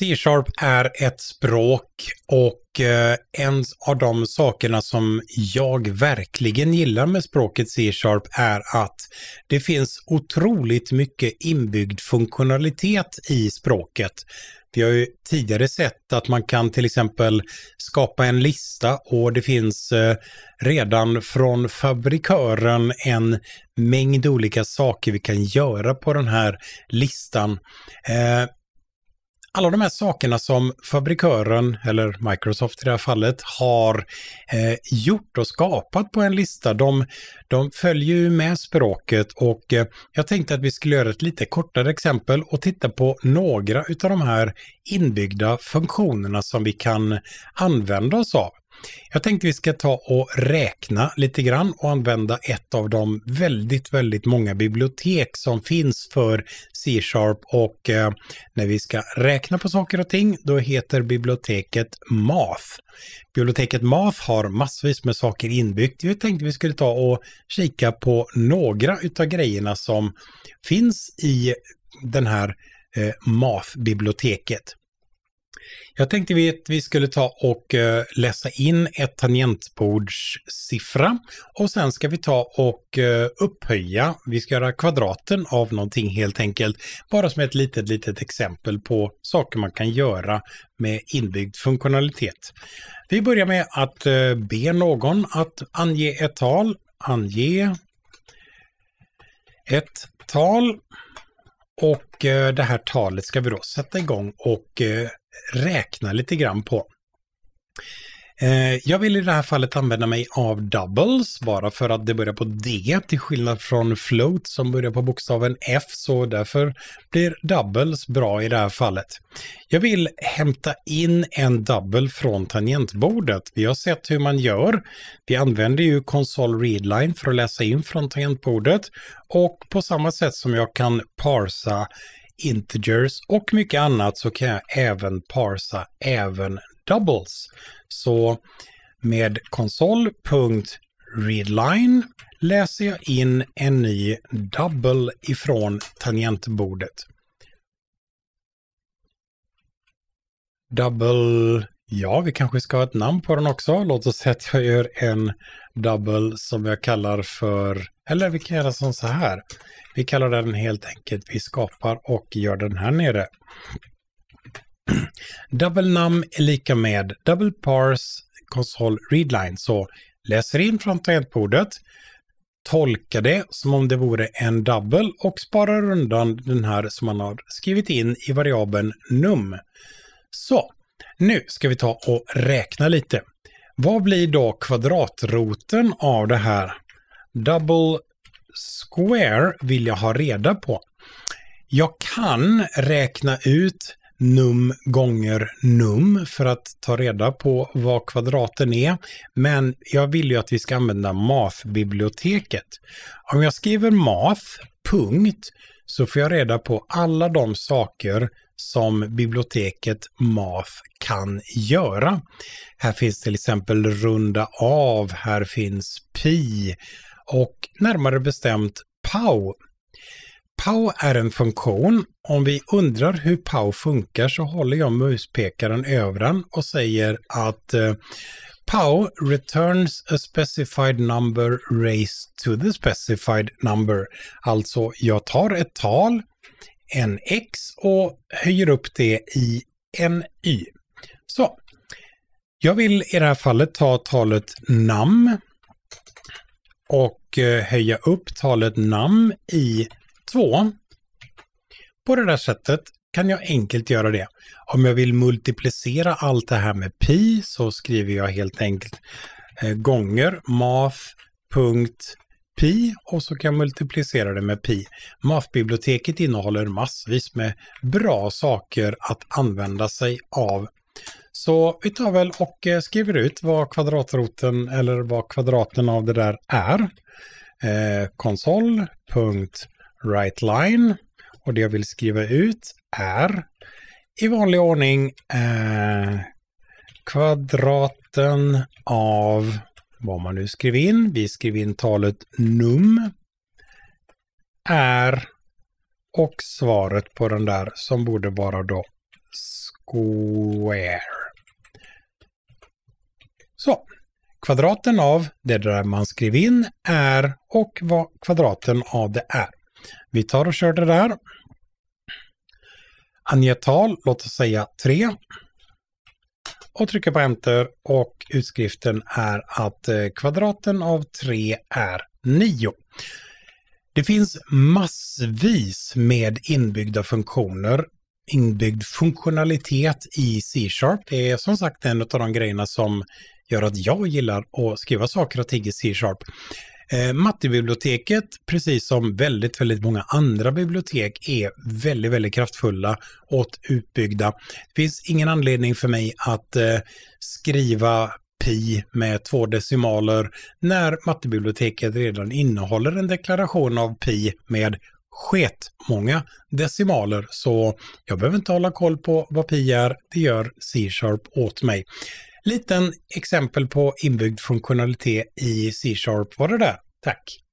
C-sharp är ett språk och eh, en av de sakerna som jag verkligen gillar med språket C-sharp är att det finns otroligt mycket inbyggd funktionalitet i språket. Vi har ju tidigare sett att man kan till exempel skapa en lista och det finns eh, redan från fabrikören en mängd olika saker vi kan göra på den här listan. Eh, alla de här sakerna som fabrikören, eller Microsoft i det här fallet, har eh, gjort och skapat på en lista, de, de följer ju med språket och eh, jag tänkte att vi skulle göra ett lite kortare exempel och titta på några av de här inbyggda funktionerna som vi kan använda oss av. Jag tänker vi ska ta och räkna lite grann och använda ett av de väldigt, väldigt många bibliotek som finns för C-sharp och eh, när vi ska räkna på saker och ting då heter biblioteket Math. Biblioteket Math har massvis med saker inbyggt. Jag tänkte vi skulle ta och kika på några utav grejerna som finns i den här eh, MAF-biblioteket. Jag tänkte att vi skulle ta och eh, läsa in ett tangentbordssiffra och sen ska vi ta och eh, upphöja, vi ska göra kvadraten av någonting helt enkelt, bara som ett litet, litet exempel på saker man kan göra med inbyggd funktionalitet. Vi börjar med att eh, be någon att ange ett tal, ange ett tal och det här talet ska vi då sätta igång och räkna lite grann på. Eh, jag vill i det här fallet använda mig av doubles, bara för att det börjar på D till skillnad från float som börjar på bokstaven F, så därför blir doubles bra i det här fallet. Jag vill hämta in en double från tangentbordet. Vi har sett hur man gör. Vi använder ju konsol readline för att läsa in från tangentbordet och på samma sätt som jag kan parsa integers och mycket annat så kan jag även parsa även doubles. Så med konsol.readline läser jag in en ny double ifrån tangentbordet. Double, ja vi kanske ska ha ett namn på den också. Låt oss säga att jag gör en double som jag kallar för eller vi kan göra som så här. Vi kallar den helt enkelt Vi skapar och gör den här nere. Double num är lika med double parse console readline. Så läser in från tangentbordet, tolkar det som om det vore en double och sparar undan den här som man har skrivit in i variabeln num. Så, nu ska vi ta och räkna lite. Vad blir då kvadratroten av det här? Double Square vill jag ha reda på. Jag kan räkna ut num gånger num för att ta reda på vad kvadraten är, men jag vill ju att vi ska använda math-biblioteket. Om jag skriver math, punkt, så får jag reda på alla de saker som biblioteket math kan göra. Här finns till exempel runda av, här finns pi, och närmare bestämt POW. POW är en funktion. Om vi undrar hur POW funkar så håller jag muspekaren över den och säger att eh, POW returns a specified number raised to the specified number. Alltså, jag tar ett tal, en X och höjer upp det i en Y. Så, jag vill i det här fallet ta talet nam och eh, höja upp talet namn i 2. På det där sättet kan jag enkelt göra det. Om jag vill multiplicera allt det här med pi så skriver jag helt enkelt eh, gånger math.pi och så kan jag multiplicera det med pi. MAF-biblioteket innehåller massvis med bra saker att använda sig av så vi tar väl och eh, skriver ut vad kvadratroten eller vad kvadraten av det där är. Eh, och det jag vill skriva ut är i vanlig ordning eh, kvadraten av vad man nu skriver in, vi skriver in talet num, är och svaret på den där som borde vara då square. Så, kvadraten av det där man skriver in är och vad kvadraten av det är. Vi tar och kör det där. Ange tal, låt oss säga 3. Och trycker på enter och utskriften är att eh, kvadraten av 3 är 9. Det finns massvis med inbyggda funktioner, inbyggd funktionalitet i C-sharp. Det är som sagt en av de grejerna som gör att jag gillar att skriva saker och ting i C-sharp. Eh, mattebiblioteket, precis som väldigt, väldigt många andra bibliotek, är väldigt, väldigt kraftfulla och utbyggda. Det finns ingen anledning för mig att eh, skriva pi med två decimaler när mattebiblioteket redan innehåller en deklaration av pi med sket många decimaler. Så jag behöver inte hålla koll på vad pi är, det gör C-sharp åt mig. Liten exempel på inbyggd funktionalitet i C-sharp var det där. Tack!